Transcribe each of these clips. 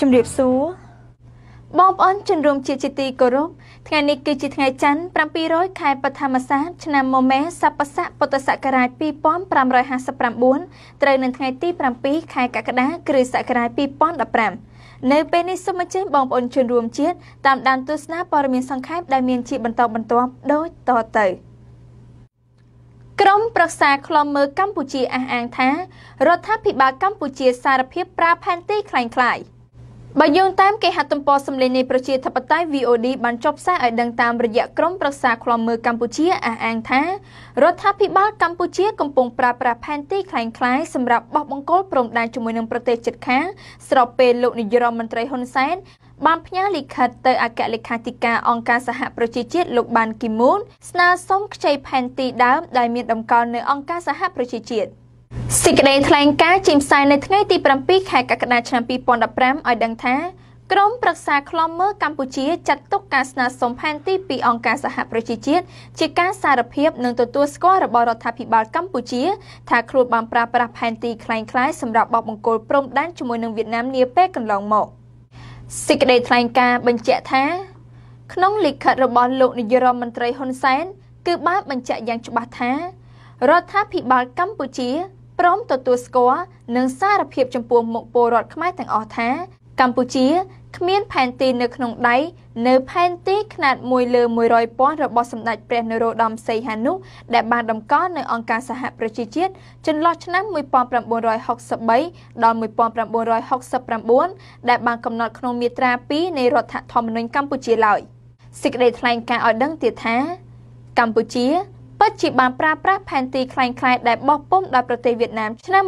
ជំរាបសួរបងប្អូនជនរួមជាជាទីគោរពថ្ងៃនេះគឺជាថ្ងៃច័ន្ទ700ខែបឋមសាសឆ្នាំមមែសពស័កពុទ្ធសករាជ2559ត្រូវនៅថ្ងៃទី7ខែកក្កដាគ្រិស្តសករាជ2015នៅពេលនេះសូមអញ្ជើញបងប្អូនជនរួមជាតិតាមដានទស្សនាព័ត៌មានសង្ខេបដែលមានជាបន្តបន្ទាប់ដូចតទៅ។ក្រមប្រឹក្សាខ្លលមើកម្ពុជាអះអាងថារដ្ឋាភិបាលកម្ពុជាសារភាពប្រើផែនទីคล้ายៗបើយោងតាមគេហទំព័រសម្លេងនៃប្រជាធិបតេយ្យ VOD បានចុះផ្សាយឲ្យដឹងតាមរយៈក្រុមប្រឹក្សាខ្លំមើលកម្ពុជាអះអាងថារដ្ឋាភិបាល កម្ពុជាកំពុងប្រើប្រាស់ផែនទីคล้ายៗសម្រាប់បោះបង្គោលព្រំដែនជាមួយនឹងប្រទេសជិតខាងស្របពេលលោកនាយរដ្ឋមន្ត្រីហ៊ុនសែនបានផ្ញើលិខិត ទៅអគ្គលេខាធិការអង្គការសហប្រជាជាតិលោកបាន គីមូន ស្នើសុំខ្ចីផែនទីដើមដែលមានតម្កល់នៅអង្គការសហប្រជាជាតិសេចក្តីថ្លែងការណ៍ចេញផ្សាយនៅថ្ងៃទី7ខែកក្កដាឆ្នាំ2015ឲ្យដឹងថា ក្រមប្រឹក្សាខ្លំមើលកម្ពុជាចាត់ទុកការស្នើសុំផែនទីពីអង្គការសហប្រជាជាតិជាការសារភាពនិងទទួលស្គាល់របស់រដ្ឋាភិបាលកម្ពុជាថាខ្លួនបានប្រើប្រាស់ផែនទីคล้ายៗសម្រាប់បបបង្គោលព្រំដែនជាមួយនឹងវៀតណាមនាពេលកន្លងមក។សេចក្តីថ្លែងការណ៍បញ្ជាក់ថាក្នុងលិខិតរបស់លោកនាយរដ្ឋមន្ត្រីហ៊ុនសែន គឺបានបញ្ជាក់យ៉ាងច្បាស់ថា រដ្ឋាភិបាលកម្ពុជាព្រមទទួលស្គាល់និងសារភាពចំពោះមុខពលរដ្ឋខ្មែរទាំងអស់ថា កម្ពុជាគ្មានផែនទីនៅក្នុងដៃនៅផែនទីຂ្នាត1លើ100ពាន់របស់សម្ដេចព្រះនរោត្តមសីហនុដែលបានតម្កល់នៅអង្គការសហប្រជាជាតិចន្លោះឆ្នាំ1963ដល់1969ដែលបានកំណត់ក្នុងមាត្រា2នៃរដ្ឋធម្មនុញ្ញកម្ពុជាឡើយសេចក្តីថ្លែងការណ៍ឲ្យដឹងទៀតថាកម្ពុជាពិតជាបានប្រើប្រាស់ផែនទីคล้ายៗដែលបោះពុំដោយប្រទេសវៀតណាមឆ្នាំ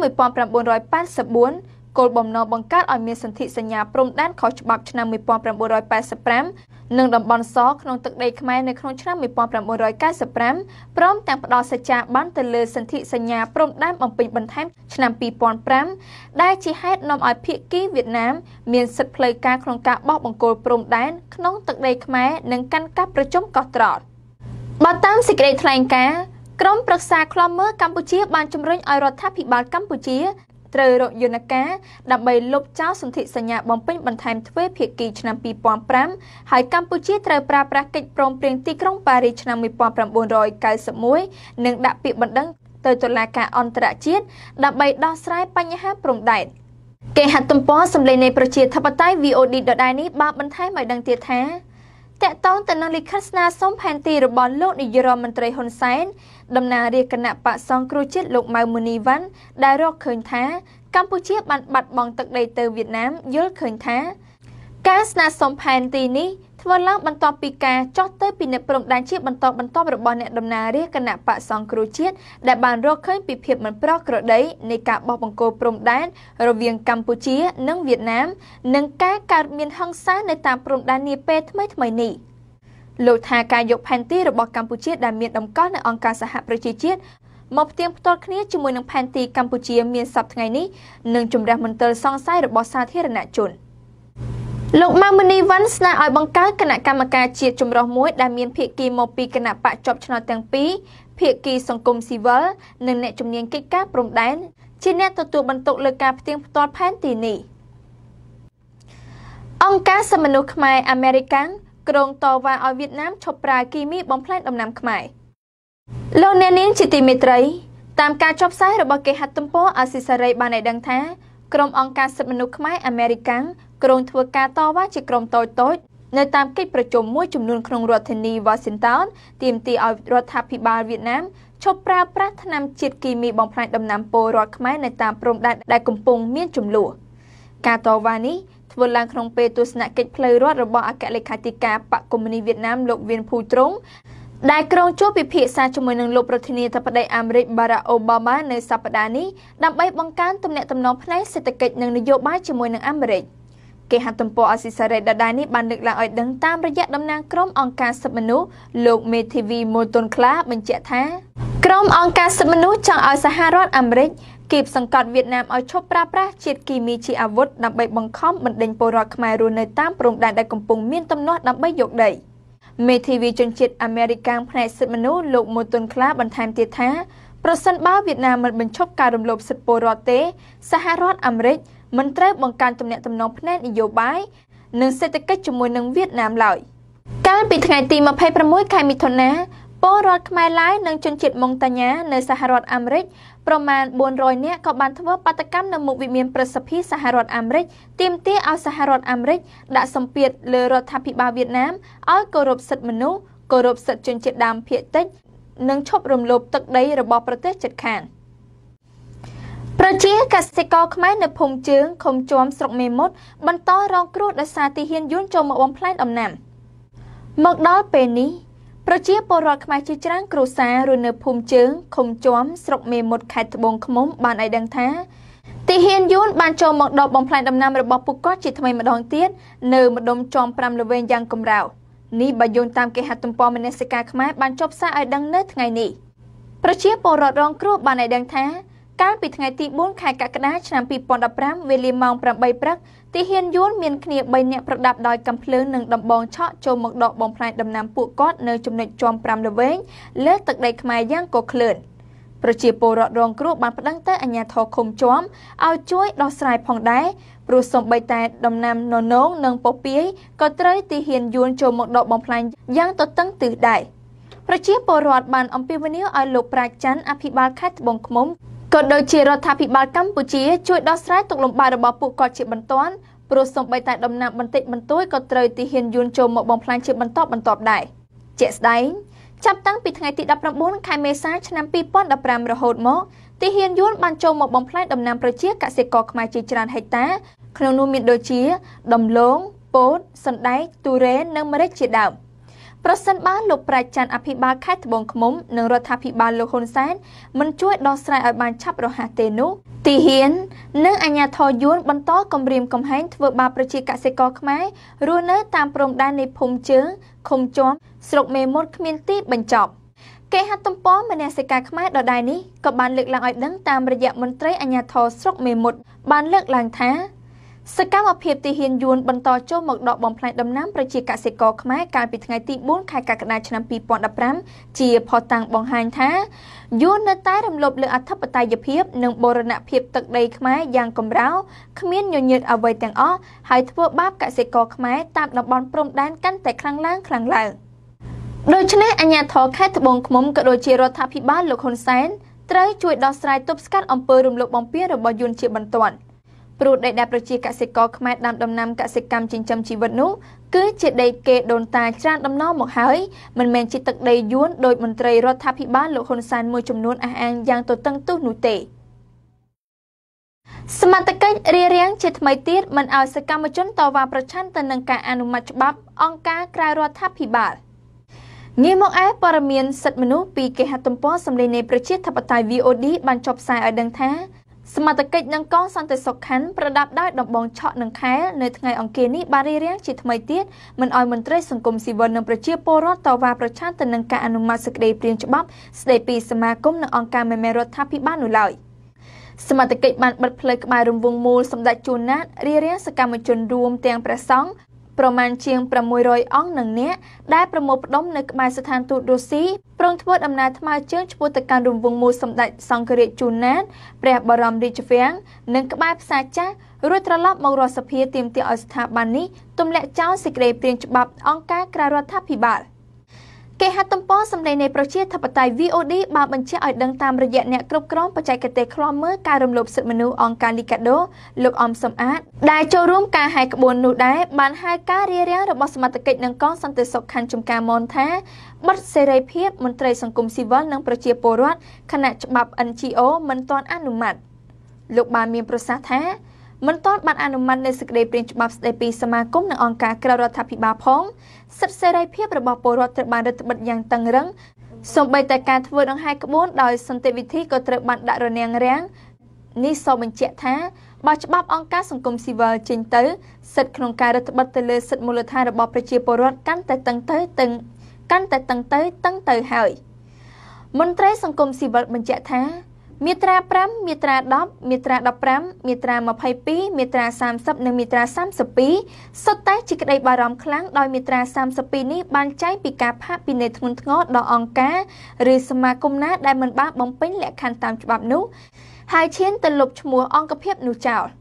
1984គោលបំណងបង្កើតឲ្យមានសន្ធិសញ្ញាព្រំដែនខុសច្បាប់ឆ្នាំ1985និងតំបន់សក្នុងទឹកដីខ្មែរនៅក្នុងឆ្នាំ1995ព្រមទាំងផ្ដល់សច្ចាប័នទៅលើសន្ធិសញ្ញាព្រំដែនបំពេញបន្ថែមឆ្នាំ2005ដែលជាហេតុនាំឲ្យភៀកគីវៀតណាមមានសិទ្ធិផ្លូវការក្នុងការបោះបង្គោលព្រំដែនក្នុងទឹកដីខ្មែរនិងកាន់កាប់ប្រជុំកោះត្រត់បើតាមសេចក្តីថ្លែងការណ៍ក្រមប្រឹក្សាខ្លំមើលកម្ពុជាបានជំរុញឲ្យរដ្ឋាភិបាលកម្ពុជាត្រូវរកយន្តការដើម្បីលុបចោលសន្ធិសញ្ញាបំពេញបន្ថែមទ្វេភាគីឆ្នាំ2005ហើយកម្ពុជាត្រូវប្រើប្រាស់កិច្ចព្រមព្រៀងទីក្រុងប៉ារីសឆ្នាំ1991និង ដាក់ពាក្យបណ្ដឹង ទៅតុលាការអន្តរជាតិដើម្បីដោះស្រាយបញ្ហាព្រំដែនគេហទំព័រសម្លេងនៃប្រជាធិបតេយ្យ VOD ដដែលនេះបានបន្ថែមឲ្យដឹងទៀតថាតកតងទៅនឹងលិខិតស្នើសុំផែនទីរបស់លោកនាយរដ្ឋមន្ត្រីហ៊ុនសែនដំណារាជគណៈបកសង្គ្រោះជាតិលោកម៉ៅមូនីវ៉ាន់ដែលរកឃើញថា កម្ពុជាបានបាត់បង់ទឹកដី ទៅវៀតណាមយល់ឃើញថាការស្នើសុំផែនទីនេះធ្វើឡើងបន្ទាប់ពីការចោះទៅពីអ្នកព្រំដែនជាបន្តបន្ទាប់របស់អ្នកដំណើររាជគណៈបកសង្គ្រោះជាតិដែលបានរកឃើញពីភាពមិនប្រក្រតីនៃការបោះបង្គោលព្រំដែនរវាងកម្ពុជា និងវៀតណាមនិងការកើតមានហិង្សានៅតាមព្រំដែននាពេលថ្មីៗនេះលោកថាការយកផែនទីរបស់កម្ពុជាដែលមានតម្កល់នៅអង្គការសហប្រជាជាតិមកផ្ទៀងផ្ទាត់គ្នាជាមួយនឹងផែនទីកម្ពុជាមានសប្តាហ៍ថ្ងៃនេះនឹងជំរះមន្ទិលសង្ស័យរបស់សាធារណជន។លោកម៉ៅមនីវ៉ាន់ស្នើឲ្យបង្កើតគណៈកម្មការជាតិចម្រុះមួយដែលមានភាគីមកពីគណៈបកជាប់ឆ្នោតទាំងពីរភាគីសង្គមស៊ីវិលនិងអ្នកជំនាញកិច្ចការព្រំដែនជាអ្នកទទួលបន្ទុកលើការផ្ទៀងផ្ទាត់ផែនទីនេះអង្គការសមនុស្សខ្មែរអាមេរិកាំងក្រុងតវ៉ាឲ្យវៀតណាមឈប់ប្រើគីមីបំផ្លាញដំណាំខ្មែរលោកអ្នកនាងជាទីមេត្រីតាមការចុះផ្សាយរបស់គេហទំព័រអាស៊ីសេរីបានឲ្យដឹងថាក្រុមអង្គការសិទ្ធិមនុស្សខ្មែរអាមេរិកាំងក្រុងធ្វើការតវ៉ាជាក្រុមតូចតូចនៅតាមកិច្ចប្រជុំមួយចំនួនក្នុងរដ្ឋធានី Washington ទាមទារឲ្យរដ្ឋាភិបាលវៀតណាមឈប់ប្រើប្រាស់ថ្នាំជាតិគីមីបំផ្លាញដំណាំពលរដ្ឋខ្មែរនៅតាមព្រំដែនដែលកំពុងមានចំនួនការតវ៉ានេះធ្វើឡើងក្នុងពេលទស្សនកិច្ចផ្លូវរដ្ឋរបស់អគ្គលេខាធិការបកគមនីវៀតណាមលោកវៀនភូត្រងដែលក្រុងជួបពិភាក្សាជាមួយនឹងលោកប្រធានាធិបតីអាមេរិកបារ៉ាអូបាម៉ានៅសប្តាហ៍នេះដើម្បីបង្កើនទំនាក់ទំនងផ្នែកសេដ្ឋកិច្ចនិងនយោបាយជាមួយនឹងអាមេរិក។គេហទំព័រអសិសរ័យដដែលនេះបានលើកឡើងឲ្យដឹងតាមរយៈតំណាងក្រុមអង្គការសិទ្ធិមនុស្សលោកមេធាវីមូលតុនខ្លាបញ្ជាក់ថាក្រុមអង្គការសិទ្ធិមនុស្សចង់ឲ្យសហរដ្ឋអាមេរិកគៀបសង្កត់វៀតណាមឲ្យឈប់ប្រើប្រាស់ជាតិគីមីជាអាវុធដើម្បីបង្ខំបណ្ដេញពលរដ្ឋខ្មែររស់នៅតាមព្រំដែនដែលកំពុងមានទំនាស់ដើម្បីយកដីមេធាវីជនជាតិអាមេរិកាំងផ្នែកសិទ្ធិមនុស្សលោកមូតុនខ្លាបន្ថែមទៀតថាប្រសិនបើវៀតណាមមិនបញ្ឈប់ការរំលោភសិទ្ធិពលរដ្ឋទេសហរដ្ឋអាមេរិកមិនត្រូវបង្កើនទំនាក់ទំនងផ្នែកនយោបាយនិងសេដ្ឋកិច្ចជាមួយនឹងវៀតណាមឡើយកាលពីថ្ងៃទី26ខែមិថុនាពលរដ្ឋខ្មែរឡាវនិងជនជាតិម៉ុងតាញ៉ានៅសហរដ្ឋអាមេរិកប្រមាណ400នាក់ក៏បានធ្វើបាតកម្មនៅមុខវិមានប្រសិទ្ធិសហរដ្ឋអាមេរិកទាមទារឲ្យសហរដ្ឋអាមេរិកដាក់សម្ពាធលើរដ្ឋាភិបាលវៀតណាមឲ្យគោរពសិទ្ធិមនុស្សគោរពសិទ្ធិជនជាតិដើមភាគតិច និងឈប់រំលោភទឹកដីរបស់ប្រទេសជិតខាង។ប្រជាកសិករខ្មែរនៅភូមិជើងឃុំជួមស្រុកមេមត់បន្តរងគ្រោះដោយសារទីហ៊ានយួនចូលមកបំផ្លាញដំណាំមកដល់ពេលនេះប្រជាពលរដ្ឋខ្មែរជាច្រើនគ្រួសាររស់នៅភូមិជើងឃុំជួមស្រុកមេមត់ខេត្តត្បូងឃ្មុំបានឲ្យដឹងថាទីហ៊ានយួនបានចូលមកដបបំផ្លាញដំណាំរបស់ពួកគាត់ជាថ្មីម្ដងទៀតនៅម្ដុំចំ5លវែងយ៉ាងកំរោលនេះបើយោងតាមគេហទំព័រមនសិការខ្មែរបានចុះផ្សាយឲ្យដឹងនៅថ្ងៃនេះប្រជាពលរដ្ឋរងគ្រោះបានឲ្យដឹងថាកាលពីថ្ងៃទី4ខែកក្កដាឆ្នាំ2015វេលាម៉ោង8ព្រឹកទាហានយួនមានគ្នា3នាក់ប្រដាប់ដោយកាំភ្លើងនិងដំបងឆក់ចូលមកដកបំផ្លាញដំណាំពួកគាត់នៅចំណុចជាំ5ល្វែងលើទឹកដីខ្មែរយ៉ាងកក្លឿនប្រជាពលរដ្ឋរងគ្រោះបានប្តឹងទៅអាជ្ញាធរឃុំជាំឲ្យជួយដោះស្រាយផងដែរព្រោះសំបីតែដំណាំននងនិងពពាយក៏ត្រូវទាហានយួនចូលមកដកបំផ្លាញយ៉ាងទទឹងទិសដែរប្រជាពលរដ្ឋបានអំពាវនាវឲ្យលោកប្រាជ្ញច័ន្ទអភិបាលខេត្តត្បូងឃ្មុំក៏ដូចជារដ្ឋាភិបាលកម្ពុជាជួយដោះស្រាយទុកលំបាករបស់ពួកគាត់ជាបន្ទាន់ព្រោះសូម្បីតែដំណាំបន្តិចបន្តួចក៏ត្រូវទីហ៊ានយួនចូលមកបំផ្លាញជាបន្តបន្ទាប់ដែរជាក់ស្ដែងចាប់តាំងពីថ្ងៃទី19ខែមេសាឆ្នាំ2015រហូតមកទីហ៊ានយួនបានចូលមកបំផ្លាញដំណាំប្រជាកសិករខ្មែរជាច្រើនហិកតាក្នុងនោះមានដូចជា ដំឡូងពោតសណ្ដែកទុរេននិងម្រេចជាដើម។ប្រសិនបើលោកប្រាជ្ញច័ន្ទអភិបាលខេត្តត្បូងឃ្មុំ និងរដ្ឋាភិបាលលោកហ៊ុនសែនមិនជួយដោះស្រាយឲ្យបានឆាប់រហ័សទេនោះទីហ៊ាននិងអាជ្ញាធរយួនបន្តគំរាមកំហែងធ្វើបាបប្រជាកសិករខ្មែររស់នៅតាមព្រំដែននៃភូមិជើងឃុំជាំស្រុកមេមត់គ្មានទីបញ្ចប់គេហទំព័រមនសិការខ្មែរដដែលនេះក៏បានលើកឡើងឲ្យដឹងតាមរយៈមន្ត្រីអាជ្ញាធរស្រុកមេមត់បានលើកឡើងថាសកម្មភាពទីហ៊ានយួនបន្តចូលមកដកបំផ្លាញដំណាំប្រជាកសិករខ្មែរកាលពីថ្ងៃទី4ខែកក្កដាឆ្នាំ2015ជាផតាំងបង្ហាញថាយួននៅតែរំលោភលើអធិបតេយ្យភាពនិងបូរណភាពទឹកដីខ្មែរយ៉ាងកម្រៅគ្មានញញើតអ្វីទាំងអស់ហើយធ្វើបាបកសិករខ្មែរតាមតំបន់ព្រំដែនកាន់តែខ្លាំងឡើងខ្លាំងឡើងដូច្នេះអាជ្ញាធរខេត្តត្បូងឃ្មុំក៏ដូចជារដ្ឋាភិបាលលោកហ៊ុនសែនត្រូវជួយដោះស្រាយទប់ស្កាត់អំពើរំលោភបំពានរបស់យួនជាបន្ទាន់។ព្រោះដីដែលប្រជាកសិករខ្មែរដាំដំណាំកសិកម្មចិញ្ចឹមជីវិតនោះគឺជាដីគេដូនតាច្រើនដំណមកហើយ មិនមែនជាទឹកដីយួនដោយមន្ត្រីរដ្ឋាភិបាល លោកហ៊ុនសែនមួយចំនួនអះអាងយ៉ាងទទឹងទុះនោះទេសមត្ថកិច្ចរៀបរៀងជាថ្មីទៀតមិនឲ្យសកម្មជនតវ៉ាប្រឆាំងទៅនឹងការអនុម័តច្បាប់អង្គការក្រៅរដ្ឋាភិបាលងារមកឯព័ត៌មានសិទ្ធិមនុស្សពីគេហទំព័រសម្លេងនៃប្រជាធិបតេយ្យ VOD បានចុះផ្សាយឲ្យដឹងថាសមត្ថកិច្ចនិងកងសន្តិសុខខណ្ឌប្រដាប់ដោយដំបងឆក់និងខែលនៅថ្ងៃអង្គារនេះបានរៀបរៀងជាថ្មីទៀតមិនឲ្យមន្ត្រីសង្គមស៊ីវិលនិងប្រជាពលរដ្ឋតវ៉ាប្រឆាំងទៅនឹងការអនុម័តសេចក្តីព្រាងច្បាប់ស្តីពីសមាគមនិងអង្គការមេមេរដ្ឋាភិបាលនោះឡើយ។សមត្ថកិច្ចបានបិទផ្លូវក្បែររង្វង់មូលសម្ដេចជួនណាតរៀបរៀងសកម្មជនរួមទាំងព្រះសង្ឃប្រមាណជាង600អង្គនឹងអ្នកដែលប្រមូលផ្ដុំនៅក្បែរស្ថានទូតរុស្ស៊ីព្រមធ្វើដំណើរថ្មើរជើងឆ្ពោះទៅកាន់រង្វង់មូលសម្ដេចសង្ឃរាជជូណាតព្រះបរមរាជវាំងនិងក្បែរផ្សារចាស់រួចត្រឡប់មករដ្ឋសភាទាមទារឲ្យស្ថាប័ននេះទម្លាក់ចោលសេចក្តីព្រាងច្បាប់អង្គការក្រៅរដ្ឋាភិបាល។គេហទំព័រសម្លេងនៃប្រជាធិបតេយ្យ VOD បានបញ្ជាក់ឲ្យដឹងតាមរយៈអ្នកគ្រប់គ្រងបច្ចេកទេសឃ្លាំមើលការរំលោភសិទ្ធិមនុស្សអង្គការ Liga do លោកអំសំអាត ដែលចូលរួមការហែកក្បួននោះដែរបានហៅការរារាំងរបស់សមាជិកនឹងកងសន្តិសុខខណ្ឌចំការមនថាបិទសេរីភាពមន្ត្រីសង្គមស៊ីវិលនិងប្រជាពលរដ្ឋខណៈច្បាប់ NGO មិនទាន់អនុម័តលោកបានមានប្រសាសន៍ថាមិនទាន់បានអនុម័តនៃសេចក្តីព្រាងច្បាប់ស្តីពីសមាគមនិងអង្គការក្រៅរដ្ឋាភិបាលផងសិទ្ធិសេរីភាពរបស់ពលរដ្ឋត្រូវបានរឹតបន្តឹងយ៉ាងតឹងរ៉ឹងសូម្បីតែការធ្វើដង្ហែក្បួនដោយសន្តិវិធីក៏ត្រូវបានដាក់រនាំងរាំងនេះសូមបញ្ជាក់ថាបើច្បាប់អង្គការសង្គមស៊ីវិលចេញទៅសិទ្ធិក្នុងការរដ្ឋបတ်ទៅលើសិទ្ធិមូលដ្ឋានរបស់ប្រជាពលរដ្ឋកាន់តែតឹងទៅតឹងកាន់តែតឹងទៅតឹងទៅហើយមន្ត្រីសង្គមស៊ីវិលបញ្ជាក់ថាមាត្រា5មាត្រា10មាត្រា15មាត្រា22មាត្រា30និងមាត្រា32សុទ្ធតែជាក្តីបារម្ភខ្លាំងដោយមាត្រា32នេះបានចែងពីការផាកពិន័យធ្ងន់ធ្ងរដល់អង្គការ ឬសមាគមណាដែលមិនបានបំពេញលក្ខខណ្ឌតាមច្បាប់នោះហើយឈានទៅលុបឈ្មោះអង្គភាពនោះចោល។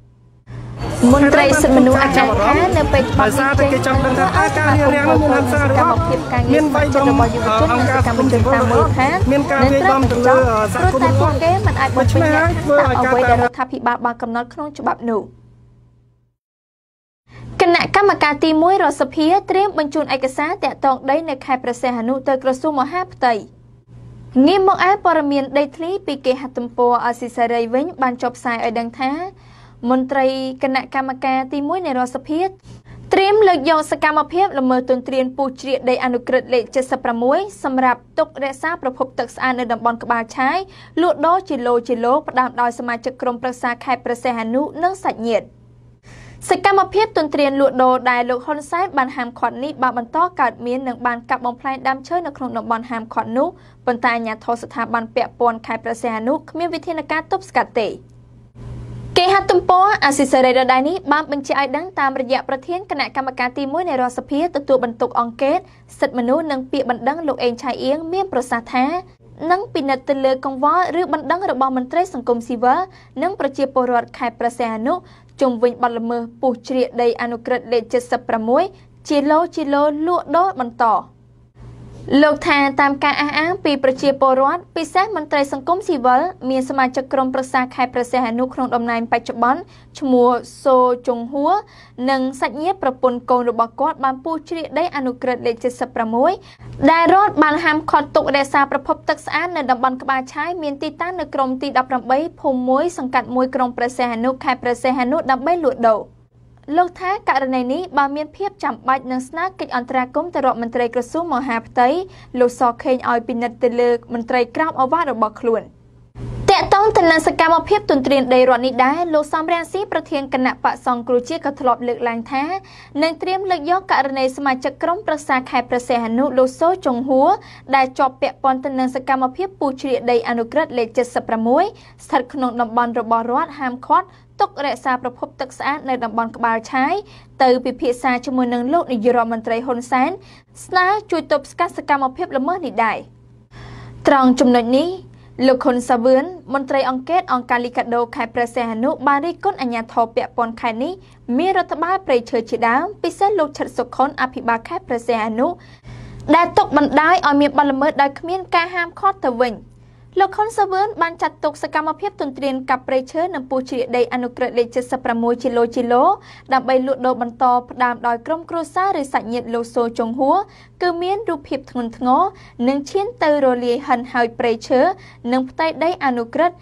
មន្ត្រីសិទ្ធិមនុស្សអាចចាប់អារម្មណ៍នៅពេលច្បាប់នេះចេញគេចង់ដឹងថាតើការរៀបរៀងនោះមានសារៈរបស់ភាពការងារសម្រាប់របស់យុវជននៅកម្ពុជាតាមមូលដ្ឋានមានការវាយបំទៅលើសហគមន៍តែពួកគេមិនអាចបំពេញតាមអ្វីដែលរដ្ឋាភិបាលបានកំណត់ក្នុងច្បាប់នោះគណៈកម្មការទី1រដ្ឋសភាត្រៀមបញ្ជូនឯកសារតាក់ទងដីនៅខេត្តព្រះសីហនុទៅក្រសួងមហាផ្ទៃងារមកឯព័ត៌មានដីធ្លីពីគេហទំព័រអស៊ីសេរីវិញ បានចុះផ្សាយឲ្យដឹងថាមន្ត្រីគណៈកម្មការទី1នៃរដ្ឋសភាត្រៀមលើកយកសកម្មភាពល្មើសទន្ទ្រានពូជជ្រៀកដីអនុក្រឹត្យលេខ76សម្រាប់ទុករក្សាប្រភពទឹកស្អាតនៅតំបន់ក្បាលឆាយលក់ដូរជាលោជាលោកផ្ដាំដោយសមាជិកក្រុមប្រឹក្សាខេត្តប្រសេះអនុនិងសាច់ញាតិសកម្មភាពទន្ទ្រានលក់ដូរដែលលោកហ៊ុនសែនបានហាមឃាត់នេះបើបន្តកើតមាននិងបានកាប់បំផ្លាញដើមឈើនៅក្នុងតំបន់ហាមឃាត់នោះប៉ុន្តែអាជ្ញាធរស្ថាប័នពាក់ព័ន្ធខេត្តប្រសេះអនុគ្មានវិធានការទប់ស្កាត់ទេ។គេហទំព័រអាស៊ីសេរីដដែលនេះបានបញ្ជាក់ឲ្យដឹងតាមរយៈប្រធានគណៈកម្មការទី1នៃរដ្ឋសភាទទួលបន្ទុកអង្គការសិទ្ធិមនុស្សនិងពាក្យបណ្ដឹងលោកអេងឆៃអៀងមានប្រសាសន៍ថានឹងពិនិត្យទៅលើកង្វល់ឬបណ្ដឹងរបស់មន្ត្រីសង្គមស៊ីវិលនិងប្រជាពលរដ្ឋខេត្តប្រសេះអនុជុំវិញបទល្មើសពុះជ្រៀកដីអនុក្រឹត្យលេខ76ជាលោជាលោលក់ដូរបន្ត។លោកថាតាមការអះអាងពីប្រជាពលរដ្ឋពិសេសមន្ត្រីសង្គមស៊ីវិលមានសមាជិកក្រុមប្រឹក្សាខេត្តប្រសិទ្ធអនុក្នុងតំណែងបច្ចុប្បន្នឈ្មោះសូជុងហួរនិងសាច់ញាតិប្រពន្ធកូនរបស់គាត់បានពុះជ្រៀកដីអនុក្រឹត្យលេខ76ដែលរដ្ឋបានហាមឃាត់ទុករក្សាប្រភពទឹកស្អាតនៅតំបន់ក្បាលឆាយមានទីតាំងនៅក្រុមទី18ភូមិ1សង្កាត់1ក្រុងប្រសិទ្ធអនុខេត្តប្រសិទ្ធអនុដើម្បីលួចដូរ។លោកថាករណីនេះបើមានភាពចាំបាច់នឹងស្នើកិច្ចអន្តរាគមន៍ទៅរដ្ឋមន្ត្រីក្រសួងមហាផ្ទៃលោកសខេងឲ្យពិនិត្យទៅលើមន្ត្រីក្រមអវ៉ារបស់ខ្លួន។កតងទៅនឹងសកម្មភាពទន្ទ្រានដីរដ្ឋនេះដែរលោកសំរាំងស៊ីប្រធានគណៈបកសង្គ្រោះជាតិក៏ធ្លាប់លើកឡើងថានឹងត្រៀមលើកយកករណីសមាជិកក្រុមប្រឹក្សាខេត្តប្រសិទ្ធអនុលោកសូចុងហួរដែលជាប់ពាក់ព័ន្ធទៅនឹងសកម្មភាពពូជ្រៀកដី អនុក្រឹត្យលេខ76ស្ថិតក្នុងតំបន់របស់រដ្ឋហាមឃាត់ទុករក្សាប្រភពទឹកស្អាតនៅតំបន់ក្បាលឆាយទៅពិភាក្សាជាមួយនឹងលោកនាយករដ្ឋមន្ត្រីហ៊ុនសែនស្នើជួយទប់ស្កាត់សកម្មភាពល្មើសនេះដែរត្រង់ចំណុចនេះលោកខុនសាវឿនមន្ត្រីអង្គការអង្គការលីកាដូខេត្តព្រះសីហនុបានរិះគន់អាជ្ញាធរពាក់ព័ន្ធខេត្តនេះមានរដ្ឋបាលប្រៃឈើជាដើម ពិសេសលោកឆិតសុខុន អភិបាលខេត្តព្រះសីហនុ ដែលຕົកបណ្ដាយឲ្យមានបលល្មើសដោយគ្មានការហាមឃាត់ទៅវិញ។លោកខុនសាវឿនបានចាត់ទុកសកម្មភាពទន្ទ្រានកាប់ព្រៃឈើនិងពូជ្រៀកដី អនុក្រឹត្យលេខ76គីឡូគីឡូដើម្បីលក់ដូរបន្តផ្ដាមដោយក្រុមគ្រួសារឬសាច់ញាតិលោកសូចុងហួរគឺមានរូបភាពធ្ងន់ធ្ងរនិងឈានទៅរលាយហិនហើយព្រៃឈើនិង ផ្ទៃដី អនុក្រឹត្យ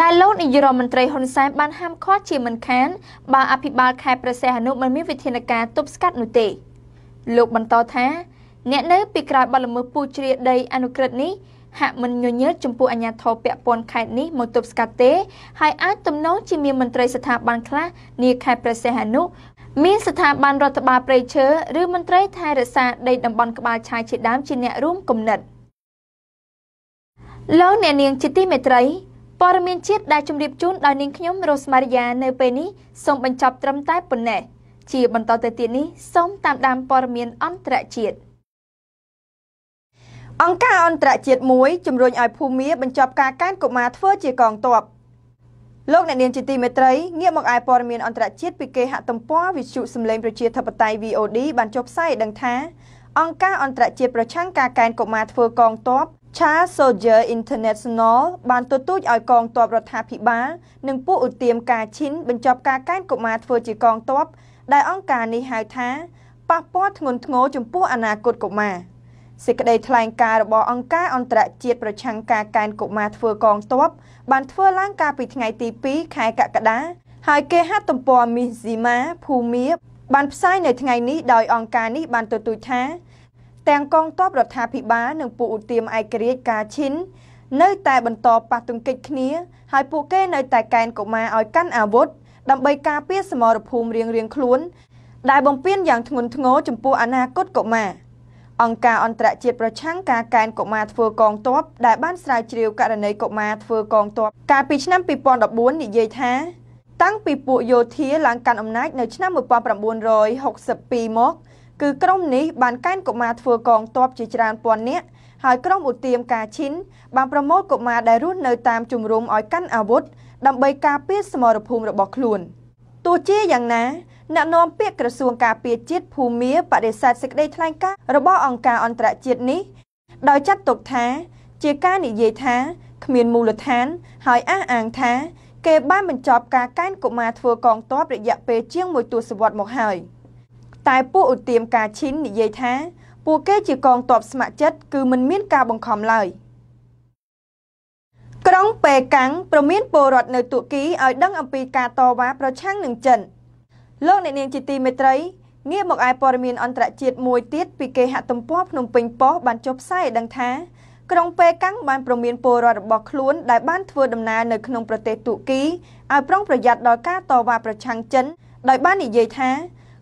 ដែលលោកនាយរដ្ឋមន្ត្រីហ៊ុនសែនបានហាមឃាត់ជាមិនខានបើអភិបាលខេត្តព្រះសីហនុមិនមានវិធានការទប់ស្កាត់នោះទេ លោកបន្តថា អ្នកនៅពីក្រោយបទល្មើសពូជ្រៀកដីអនុក្រឹត្យនេះហាក់មិនញញើតចំពោះអាញាធរពាក់ព័ន្ធខេត្តនេះមកទប់ស្កាត់ទេ ហើយអាចទំនងជាមានមន្ត្រីស្ថាប័នខ្លះនាខេត្តព្រះសីហនុមានស្ថាប័នរដ្ឋបាលព្រៃឈើឬមន្ត្រីថែរក្សាដីតំបន់ក្បាលឆាយជាដើមជាអ្នករួមគំនិតលោកអ្នកនាងជាទីមេត្រីព័ត៌មានជាតិដែលជម្រាបជូនដោយនាងខ្ញុំរ៉ូស្មារីយ៉ានៅពេលនេះសូមបញ្ចប់ត្រឹមតែប៉ុណ្ណេះជាបន្តទៅទៀតនេះសូមតាមដានព័ត៌មានអន្តរជាតិអង្គការអន្តរជាតិមួយជំរុញឲ្យភូមាបញ្ចប់ការកានកុមារធ្វើជាកងទ័ពលោកអ្នកនាងជាទីមេត្រីងាកមកឯព័ត៌មានអន្តរជាតិពីគេហទំព័រវិទ្យុសម្លេងប្រជាធិបតេយ្យ VOD បានចុះផ្សាយដឹងថាអង្គការអន្តរជាតិប្រឆាំងការកេណ្ឌកុមារធ្វើកងទ័ព Cha Soldier International បានទទូចឲ្យកងទ័ពរដ្ឋាភិបាលនិងពួកឧទាមការឈិនបញ្ចប់ការកេណ្ឌកុមារធ្វើជាកងទ័ពដែលអង្គការនេះហៅថាប៉ះពាល់ធ្ងន់ធ្ងរចំពោះអនាគតកុមារ។សេចក្តីថ្លែងការណ៍របស់អង្គការអន្តរជាតិប្រឆាំងការកេណ្ឌកុមារធ្វើកងទ័ពបានធ្វើឡើងកាលពីថ្ងៃទី2ខែកក្កដា ហើយគេហទំព័រ Mizima ភូមាបានផ្សាយនៅថ្ងៃនេះដោយអង្គការនេះបានទទូចថាទាំងកងទ័ពរដ្ឋាភិបាលនិងពួកឧទាមឯករាជ្យកាឈិននៅតែបន្តប៉ះទង្គិចគ្នាហើយពួកគេនៅតែកេណ្ឌកុមារឲ្យកាន់អាវុធដើម្បីការពារសមរភូមិរៀងៗខ្លួន ដែលបំពេញយ៉ាងធ្ងន់ធ្ងរចំពោះអនាគតកុមារ។អង្គការអន្តរជាតិប្រឆាំងការកែនកុមារធ្វើកងទ័ពដែលបានស្រាវជ្រាវករណីកុមារធ្វើកងទ័ពកាលពីឆ្នាំ2014និយាយថា តាំងពីពួកយោធាឡើងកាន់អំណាចនៅឆ្នាំ1962មក គឺក្រុមនេះបានកែនកុមារធ្វើកងទ័ពជាច្រើនពាន់នាក់ហើយក្រុមឧទាមការឈិនបានប្រមូលកុមារដែលរស់នៅតាមជំរំឲ្យកាន់អាវុធដើម្បីការពារសមរភូមិរបស់ខ្លួនទោះជាយ៉ាងណាអ្នកនាំពាក្យក្រសួងការពារជាតិភូមាបដិសេធសេចក្តីថ្លែងការណ៍របស់អង្គការអន្តរជាតិនេះដោយចាត់ទុកថា ជាការនិយាយថា គ្មានមូលដ្ឋាន ហើយអះអាងថា គេបានបញ្ចប់ការកេណ្ឌកុមារធ្វើកងទ័ពរយៈពេលជាង1ទសវត្សរ៍មកហើយតែពួកឧទាមការឈិននិយាយថា ពួកគេជាកងទ័ពស្ម័គ្រចិត្តគឺមិនមានការបង្ខំឡើយក្រុងប៉េកាំងប្រមានពលរដ្ឋនៅទូគីឲ្យដឹងអំពីការតវ៉ាប្រឆាំងនឹងចិន។លោកអ្នកនាងជាទីមេត្រីងារមកឯព័ត៌មានអន្តរជាតិមួយទៀតពីគេហទំព័រភ្នំពេញប៉ុស្តិ៍បានចុះផ្សាយដឹងថា ក្រុងប៉េកាំងបានប្រមានពលរដ្ឋរបស់ខ្លួនដែលបានធ្វើដំណើរនៅក្នុងប្រទេសទូគីឲ្យប្រុងប្រយ័ត្នដល់ការតវ៉ាប្រឆាំងចិនដោយបាននិយាយថា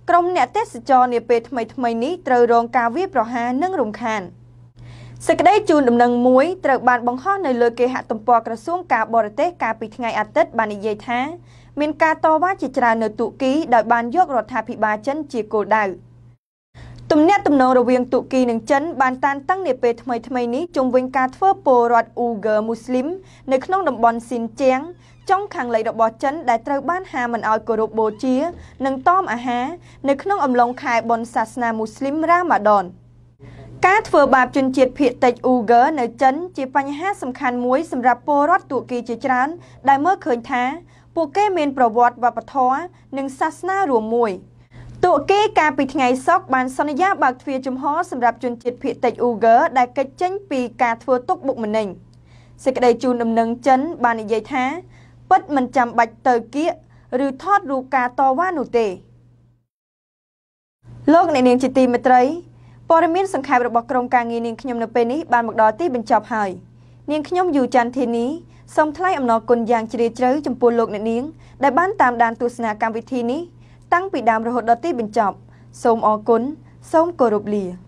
ក្រុមអ្នកទេសចរនាពេលថ្មីៗនេះត្រូវរងការវាយប្រហារនិងរំខានសេចក្តីជូនដំណឹងមួយ ត្រូវបានបង្ហោះនៅលើគេហទំព័រក្រសួងការបរទេសកាលពីថ្ងៃអាទិត្យបាននិយាយថាមានការតវ៉ាជាច្រើននៅទូគីដោយបានយករដ្ឋាភិបាលចិនជាគោលដៅទំនាក់ទំនងរវាងទូគីនិងចិនបានតានតឹងនាពេលថ្មីៗនេះជុំវិញការធ្វើពលរដ្ឋអ៊ូហ្គើមូស្លីមនៅក្នុងតំបន់ស៊ីនជៀងចុងខាងលិចរបស់ចិន ដែលត្រូវបានហាមិនឲ្យគោរពបូជា និងតមអាហារនៅក្នុងអំឡុងខែបុណ្យសាសនាមូស្លីមរ៉ាម៉ាដនការធ្វើបាបជនជាតិភៀតតិចអ៊ូហ្គើនៅចិនជាបញ្ហាសំខាន់មួយសម្រាប់ពលរដ្ឋទូគីជាច្រើនដែលមើលឃើញថាពួកគេមានប្រវត្តិវប្បធម៌និងសាសនារួមមួយពួកគេកាលពីថ្ងៃសុក្របានសន្យាបើកទ្វារជំហរសម្រាប់ជនជាតិភៀតតិចអ៊ូហ្គើដែលកិច្ចចេញពីការធ្វើទុកបុកម្នេញសេចក្តីជូនដំណឹងចិនបាននិយាយថា ពិតមិនចាំបាច់ទៅគៀកឬថតរូបការតវ៉ានោះទេលោកអ្នកនាងជាទីមេត្រីព័ត៌មានសង្ខេបរបស់ក្រុមការងារនាងខ្ញុំនៅពេលនេះបានមកដល់ទីបញ្ចប់ហើយនាងខ្ញុំយូចាន់ធីនីសូមថ្លែងអំណរគុណយ៉ាងជ្រាលជ្រៅចំពោះលោកអ្នកនាងដែលបានតាមដានទស្សនាកម្មវិធីនេះតាំងពីដើមរហូតដល់ទីបញ្ចប់ សូមអរគុណសូមគោរពលា